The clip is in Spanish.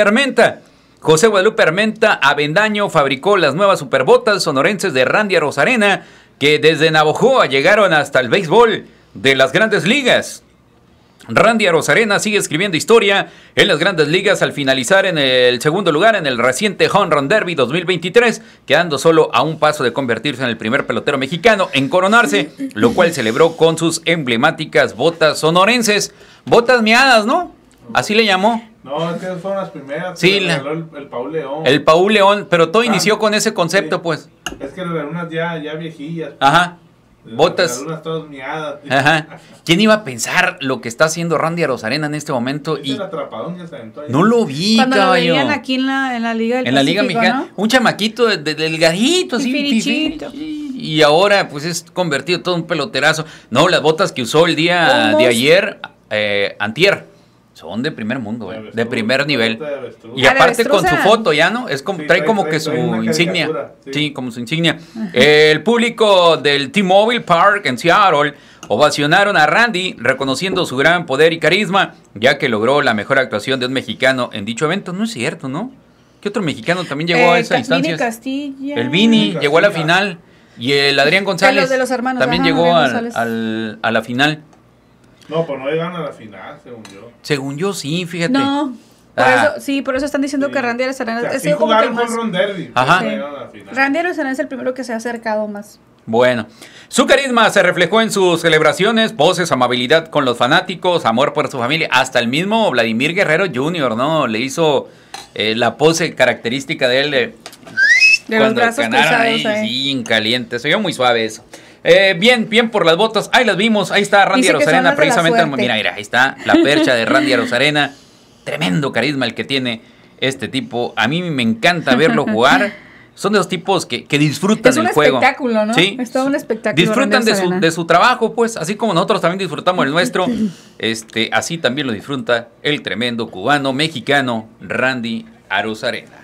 Armenta. José Guadalupe Armenta Avendaño fabricó las nuevas superbotas sonorenses de Randy Rosarena, que desde Navojoa llegaron hasta el béisbol de las grandes ligas. Randy Rosarena sigue escribiendo historia en las grandes ligas al finalizar en el segundo lugar en el reciente Home Run Derby 2023, quedando solo a un paso de convertirse en el primer pelotero mexicano en coronarse, lo cual celebró con sus emblemáticas botas sonorenses. Botas miadas, ¿no? Así le llamó. No, es que fueron las primeras. Sí, el, Paul León. El Paul León, pero todo ah, inició con ese concepto, pues. Es que las unas ya, ya viejillas. Ajá. Las Botas. Las todas miadas. Ajá. ¿Quién iba a pensar lo que está haciendo Randy Rosarena en este momento? Y... El atrapadón No lo vi, Cuando Lo veían aquí en la, en la Liga del En la Liga Mexicana. Un chamaquito delgadito, así. Y ahora, pues es convertido todo un peloterazo. No, las botas que usó el día de ayer, eh, Antier son de primer mundo, De, eh, primer nivel. Y aparte con su foto, ya, ¿no? Es como, trae, como que su insignia. Sí. como su insignia. El público del T-Mobile Park en Seattle ovacionaron a Randy, reconociendo su gran poder y carisma, ya que logró la mejor actuación de un mexicano en dicho evento. No es cierto, ¿no? ¿Qué otro mexicano también llegó a esa instancia? El Vini llegó a la final. Y el Adrián González. también llegó a la final. No, pues no llegan a la final, según yo. Según yo, sí, fíjate. No. Por ah. eso, sí, por eso están diciendo que Randy Arozarena es el como que Ajá. Randy es el primero que se ha acercado más. Bueno, su carisma se reflejó en sus celebraciones, poses, amabilidad con los fanáticos, amor por su familia. Hasta el mismo Vladimir Guerrero Jr., ¿no? Le hizo eh, la pose característica de él. de... De los brazos cruzados, ahí, sí, en caliente. Se vio muy suave eso. Eh, bien, bien por las botas. Ahí las vimos. Ahí está Randy Arozarena, precisamente. Mira, mira, ahí está la percha de Randy Arozarena. Tremendo carisma el que tiene este tipo. A mí me encanta verlo jugar. Son de los tipos que, disfrutan del juego. Es un espectáculo, ¿no? Sí. Es un espectáculo. Disfrutan de su, de su, trabajo, pues, así como nosotros también disfrutamos el nuestro. Este, así también lo disfruta el tremendo cubano, mexicano, Randy Arozarena.